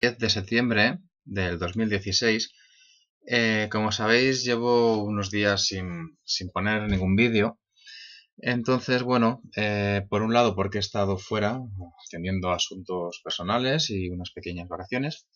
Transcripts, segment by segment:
10 de septiembre del 2016. Eh, como sabéis, llevo unos días sin, sin poner ningún vídeo. Entonces, bueno, eh, por un lado porque he estado fuera atendiendo asuntos personales y unas pequeñas vacaciones.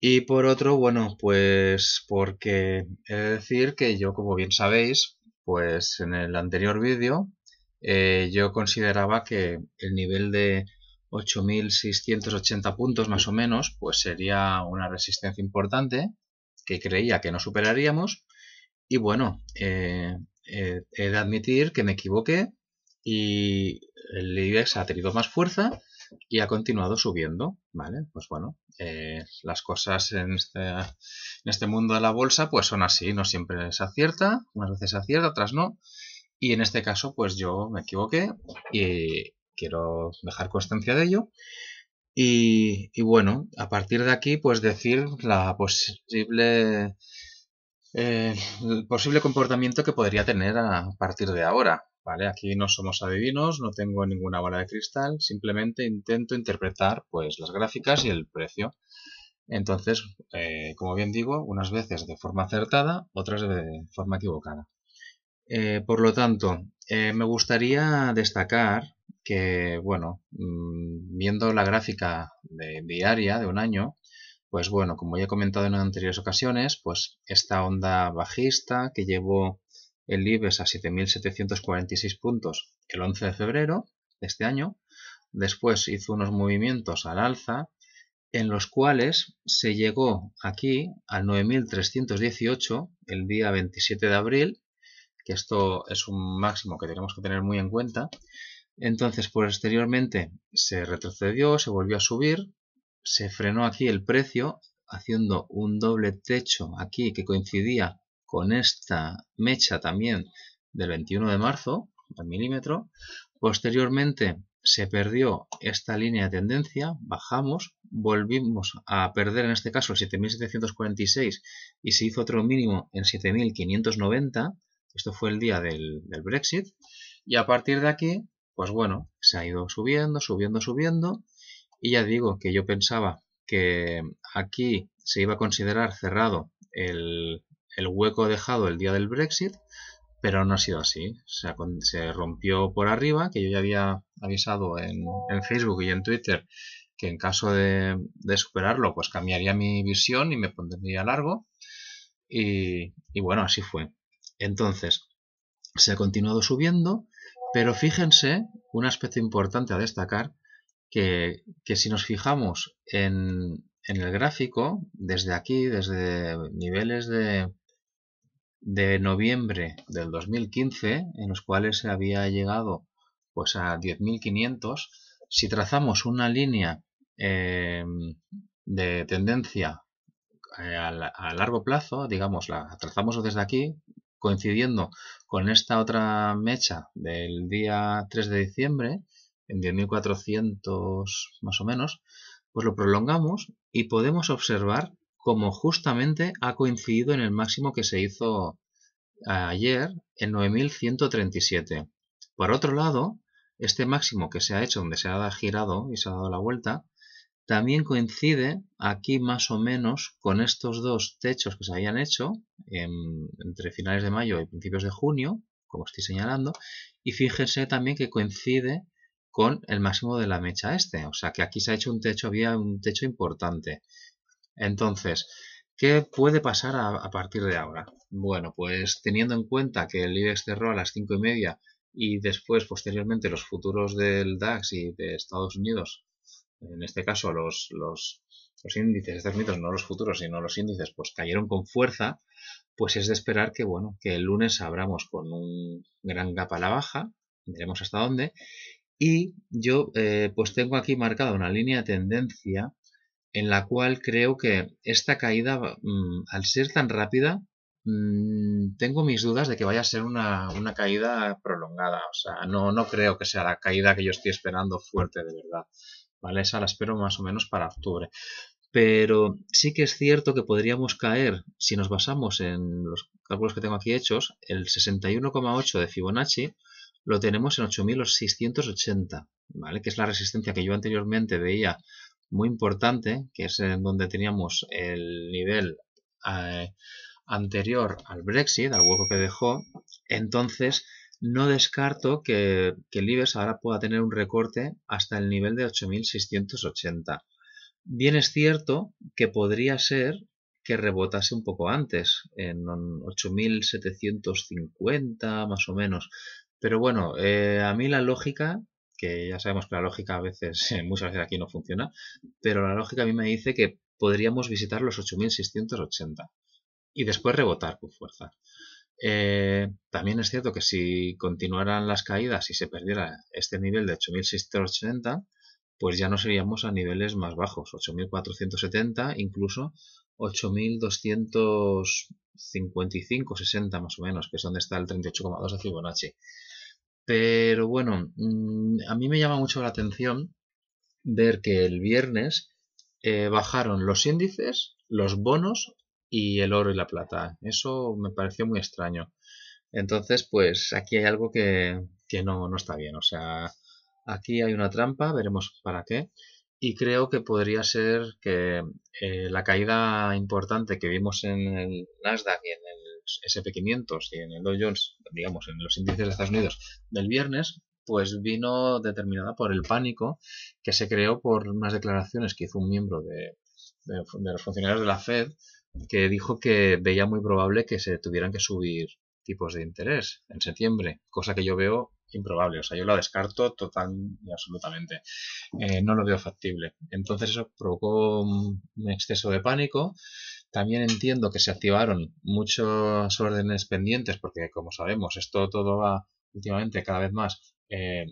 Y por otro, bueno, pues porque he de decir que yo, como bien sabéis, pues en el anterior vídeo eh, yo consideraba que el nivel de 8.680 puntos más o menos, pues sería una resistencia importante que creía que no superaríamos. Y bueno, eh, eh, he de admitir que me equivoqué y el IBEX ha tenido más fuerza y ha continuado subiendo, ¿vale? Pues bueno, eh, las cosas en este, en este mundo de la bolsa pues son así, no siempre se acierta, unas veces se acierta, otras no. Y en este caso, pues yo me equivoqué y, quiero dejar constancia de ello. Y, bueno, a partir de aquí, pues decir la posible, el eh, posible comportamiento que podría tener a partir de ahora. Aquí no somos adivinos, no tengo ninguna bola de cristal, simplemente intento interpretar pues, las gráficas y el precio. Entonces, eh, como bien digo, unas veces de forma acertada, otras de forma equivocada. Eh, por lo tanto, me gustaría destacar que, bueno, mm, viendo la gráfica diaria de un año, pues bueno, como ya he comentado en anteriores ocasiones, pues esta onda bajista que llevó el IBEX a 7.746 puntos el 11 de febrero de este año, después hizo unos movimientos al alza en los cuales se llegó aquí al 9.318 el día 27 de abril, que esto es un máximo que tenemos que tener muy en cuenta, entonces, posteriormente pues, se retrocedió, se volvió a subir, se frenó aquí el precio haciendo un doble techo aquí que coincidía con esta mecha también del 21 de marzo, al milímetro. Posteriormente se perdió esta línea de tendencia, bajamos, volvimos a perder en este caso el 7.746 y se hizo otro mínimo en 7.590. Esto fue el día del, del Brexit. Y a partir de aquí pues bueno, se ha ido subiendo, subiendo, subiendo. Y ya digo que yo pensaba que aquí se iba a considerar cerrado el, el hueco dejado el día del Brexit, pero no ha sido así. se rompió por arriba, que yo ya había avisado en, en Facebook y en Twitter que en caso de, de, superarlo, pues cambiaría mi visión y me pondría largo. Y, y bueno, así fue. Entonces, se ha continuado subiendo pero fíjense, un aspecto importante a destacar, que, si nos fijamos en, en, el gráfico, desde aquí, desde niveles de, de noviembre del 2015, en los cuales se había llegado pues, a 10.500, si trazamos una línea em, de tendencia eh, a, largo plazo, digamos, la trazamos desde aquí, coincidiendo con esta otra mecha del día 3 de diciembre, en 10.400 más o menos, pues lo prolongamos y podemos observar cómo justamente ha coincidido en el máximo que se hizo ayer en 9.137. Por otro lado, este máximo que se ha hecho donde se ha girado y se ha dado la vuelta, también coincide aquí más o menos con estos dos techos que se habían hecho entre finales de mayo y principios de junio, como estoy señalando, y fíjense también que coincide con el máximo de la mecha este, o sea que aquí se ha hecho un techo, había un techo importante. Entonces, ¿qué puede pasar a, partir de ahora? Bueno, pues teniendo en cuenta que el IBEX cerró a las cinco y media y después posteriormente los futuros del DAX y de Estados Unidos en este caso los, los, los índices no los futuros, sino los índices, pues cayeron con fuerza, pues es de esperar que, bueno, que el lunes abramos con un gran gap a la baja, veremos hasta dónde, y yo eh, pues tengo aquí marcada una línea de tendencia en la cual creo que esta caída, mm, al ser tan rápida, mm, tengo mis dudas de que vaya a ser una, caída prolongada. O sea, no, no creo que sea la caída que yo estoy esperando fuerte de verdad. ¿vale? Esa la espero más o menos para octubre. Pero sí que es cierto que podríamos caer, si nos basamos en los cálculos que tengo aquí hechos, el 61,8 de Fibonacci lo tenemos en 8680, ¿vale? Que es la resistencia que yo anteriormente veía muy importante, que es en donde teníamos el nivel eh, anterior al Brexit, al hueco que dejó. Entonces, no descarto que, que el ahora pueda tener un recorte hasta el nivel de 8.680. Bien es cierto que podría ser que rebotase un poco antes, en 8.750 más o menos. Pero bueno, eh, a mí la lógica, que ya sabemos que la lógica a veces, muchas veces aquí no funciona, pero la lógica a mí me dice que podríamos visitar los 8.680 y después rebotar con fuerza. Eh, también es cierto que si continuaran las caídas y se perdiera este nivel de 8680, pues ya no seríamos a niveles más bajos, 8470, incluso 8255, 60 más o menos, que es donde está el 38,2 de Fibonacci. Pero bueno, mm, a mí me llama mucho la atención ver que el viernes eh, bajaron los índices, los bonos y el oro y la plata. Eso me pareció muy extraño. Entonces, pues aquí hay algo que, no, está bien. O sea, aquí hay una trampa, veremos para qué. Y creo que podría ser que eh, la caída importante que vimos en el Nasdaq y en el SP500 y en el Dow Jones, digamos, en los índices de Estados Unidos del viernes, pues vino determinada por el pánico que se creó por unas declaraciones que hizo un miembro de, de los funcionarios de la Fed que dijo que veía muy probable que se tuvieran que subir tipos de interés en septiembre, cosa que yo veo improbable. O sea, yo la descarto total y absolutamente. Eh, no lo veo factible. Entonces eso provocó un exceso de pánico. También entiendo que se activaron muchos órdenes pendientes porque, como sabemos, esto todo va últimamente cada vez más eh,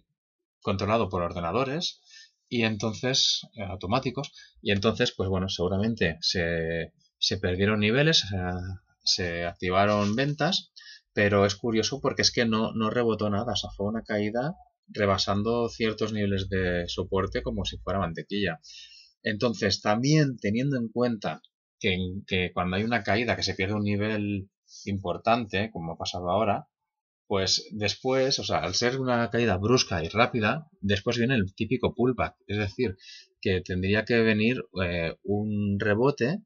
controlado por ordenadores y entonces eh, automáticos. Y entonces, pues bueno, seguramente se se perdieron niveles, se activaron ventas, pero es curioso porque es que no, no rebotó nada, o sea, fue una caída rebasando ciertos niveles de soporte como si fuera mantequilla. Entonces, también teniendo en cuenta que, cuando hay una caída, que se pierde un nivel importante, como ha pasado ahora, pues después, o sea, al ser una caída brusca y rápida, después viene el típico pullback, es decir, que tendría que venir eh, un rebote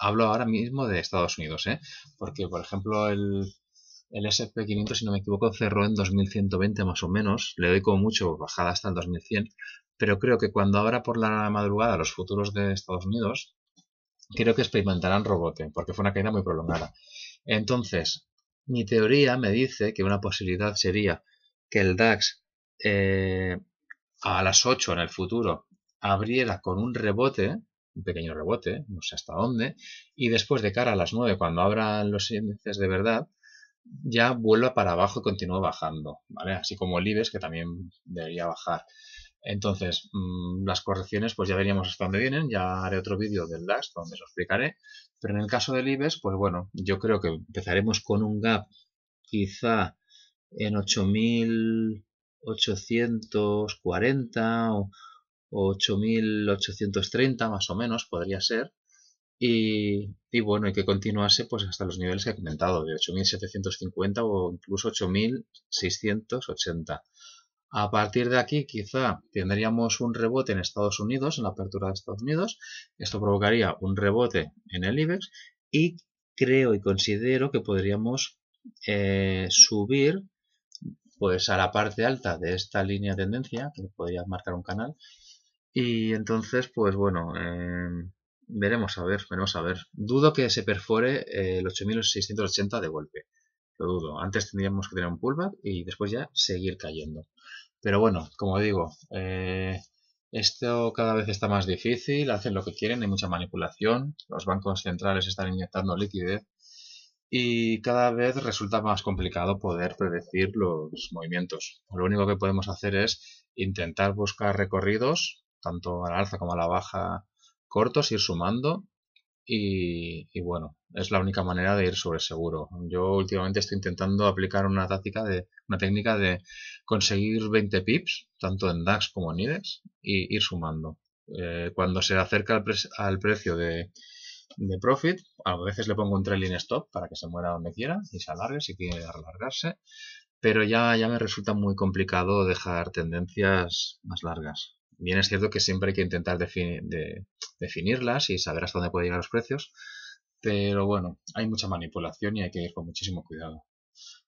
hablo ahora mismo de Estados Unidos, ¿eh? porque por ejemplo el, el SP500, si no me equivoco, cerró en 2120 más o menos, le doy como mucho bajada hasta el 2100, pero creo que cuando abra por la madrugada los futuros de Estados Unidos, creo que experimentarán rebote, porque fue una caída muy prolongada. Entonces, mi teoría me dice que una posibilidad sería que el DAX eh, a las 8 en el futuro abriera con un rebote un pequeño rebote, no sé hasta dónde, y después de cara a las 9, cuando abran los índices de verdad, ya vuelva para abajo y continúa bajando, ¿vale? Así como el IBEX, que también debería bajar. Entonces, mm, las correcciones, pues ya veríamos hasta dónde vienen, ya haré otro vídeo del DAX donde os explicaré, pero en el caso del IBEX, pues bueno, yo creo que empezaremos con un gap quizá en 8840 o 8830 más o menos podría ser. Y, bueno, y que continuase pues hasta los niveles que he comentado, de 8750 o incluso 8680. A partir de aquí quizá tendríamos un rebote en Estados Unidos, en la apertura de Estados Unidos. Esto provocaría un rebote en el IBEX y creo y considero que podríamos eh, subir pues a la parte alta de esta línea de tendencia, que podría marcar un canal, y entonces, pues bueno, em, veremos a ver, veremos a ver. Dudo que se perfore eh, el 8680 de golpe. Lo dudo. Antes tendríamos que tener un pullback y después ya seguir cayendo. Pero bueno, como digo, eh, esto cada vez está más difícil, hacen lo que quieren, hay mucha manipulación, los bancos centrales están inyectando liquidez y cada vez resulta más complicado poder predecir los movimientos. Lo único que podemos hacer es intentar buscar recorridos tanto a la alza como a la baja cortos, ir sumando y, y, bueno, es la única manera de ir sobre seguro. Yo últimamente estoy intentando aplicar una táctica de una técnica de conseguir 20 pips, tanto en DAX como en IDEX, y ir sumando. Eh, cuando se acerca al, precio de, de, profit, a veces le pongo un trailing stop para que se muera donde quiera y se alargue si quiere alargarse, pero ya, ya me resulta muy complicado dejar tendencias más largas bien es cierto que siempre hay que intentar definirlas y saber hasta dónde pueden llegar los precios, pero bueno, hay mucha manipulación y hay que ir con muchísimo cuidado.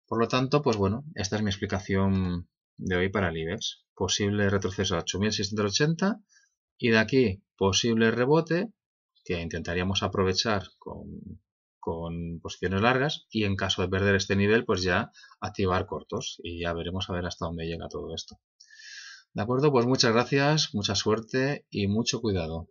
Por lo tanto, pues bueno, esta es mi explicación de hoy para el Posible retroceso a 8680 y de aquí posible rebote que intentaríamos aprovechar con, con posiciones largas y en caso de perder este nivel, pues ya activar cortos y ya veremos a ver hasta dónde llega todo esto. ¿De acuerdo? Pues muchas gracias, mucha suerte y mucho cuidado.